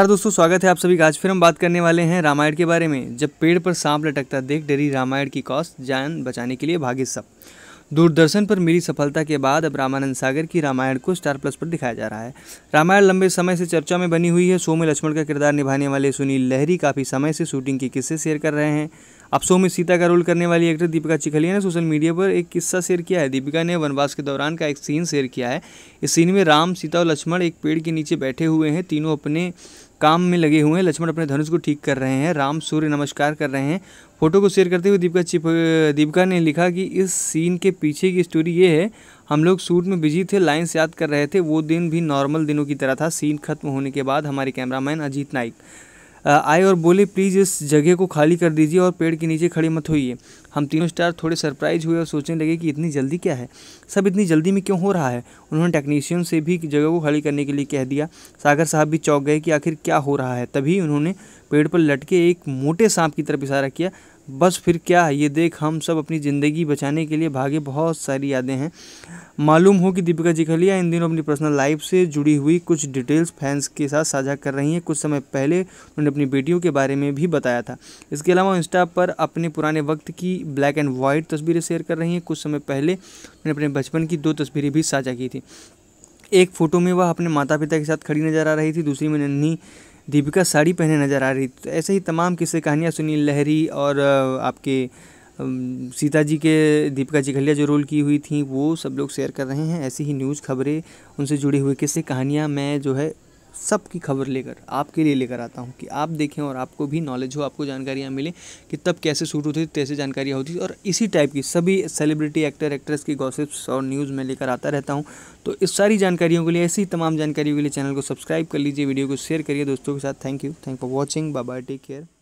नमस्कार दोस्तों स्वागत है आप सभी का आज फिर हम बात करने वाले हैं रामायण के बारे में जब पेड़ पर सांप लटकता देख डरी रामायण की कॉस्ट जान बचाने के लिए भागे सब दूरदर्शन पर मिली सफलता के बाद अब रामानंद सागर की रामायण को स्टार प्लस पर दिखाया जा रहा है रामायण लंबे समय से चर्चा में बनी हुई है शो में लक्ष्मण का किरदार निभाने वाले सुनील लहरी काफ़ी समय से शूटिंग के किस्से शेयर कर रहे हैं अब शो में सीता का रोल करने वाली एक्टर दीपिका चिखलिया ने सोशल मीडिया पर एक किस्सा शेयर किया है दीपिका ने वनवास के दौरान का एक सीन शेयर किया है इस सीन में राम सीता और लक्ष्मण एक पेड़ के नीचे बैठे हुए हैं तीनों अपने काम में लगे हुए हैं लक्ष्मण अपने धनुष को ठीक कर रहे हैं राम सूर्य नमस्कार कर रहे हैं फोटो को शेयर करते हुए दीपिका चिप दीपिका ने लिखा कि इस सीन के पीछे की स्टोरी ये है हम लोग शूट में बिजी थे लाइन्स याद कर रहे थे वो दिन भी नॉर्मल दिनों की तरह था सीन खत्म होने के बाद हमारे कैमरामैन अजीत नाइक आए और बोले प्लीज़ इस जगह को खाली कर दीजिए और पेड़ के नीचे खड़े मत होइए हम तीनों स्टार थोड़े सरप्राइज हुए और सोचने लगे कि इतनी जल्दी क्या है सब इतनी जल्दी में क्यों हो रहा है उन्होंने टेक्नीशियन से भी जगह को खाली करने के लिए कह दिया सागर साहब भी चौंक गए कि आखिर क्या हो रहा है तभी उन्होंने पेड़ पर लटके एक मोटे सांप की तरफ इशारा किया बस फिर क्या है ये देख हम सब अपनी ज़िंदगी बचाने के लिए भागे बहुत सारी यादें हैं मालूम हो कि दीपिका जिखलिया इन दिनों अपनी पर्सनल लाइफ से जुड़ी हुई कुछ डिटेल्स फैंस के साथ साझा कर रही हैं कुछ समय पहले उन्होंने अपनी बेटियों के बारे में भी बताया था इसके अलावा इंस्टा पर अपने पुराने वक्त की ब्लैक एंड वाइट तस्वीरें शेयर कर रही हैं कुछ समय पहले उन्होंने अपने बचपन की दो तस्वीरें भी साझा की थी एक फ़ोटो में वह अपने माता पिता के साथ खड़ी नज़र आ रही थी दूसरी में नन्ही दीपिका साड़ी पहने नज़र आ रही तो ऐसे ही तमाम किस्से कहानियाँ सुनील लहरी और आपके सीता जी के दीपिका चिघलिया जो रोल की हुई थी वो सब लोग शेयर कर रहे हैं ऐसी ही न्यूज़ खबरें उनसे जुड़ी हुई किस्से कहानियाँ मैं जो है सब की खबर लेकर आपके लिए लेकर आता हूँ कि आप देखें और आपको भी नॉलेज हो आपको जानकारियाँ मिलें कि तब कैसे शूट होती थी कैसे जानकारियाँ होती थी और इसी टाइप की सभी सेलिब्रिटी एक्टर एक्ट्रेस की गॉसिप्स और न्यूज़ में लेकर आता रहता हूँ तो इस सारी जानकारियों के लिए ऐसी तमाम जानकारियों के लिए चैनल को सब्सक्राइब कर लीजिए वीडियो को शेयर करिए दोस्तों के साथ thank you thank for watching bye take care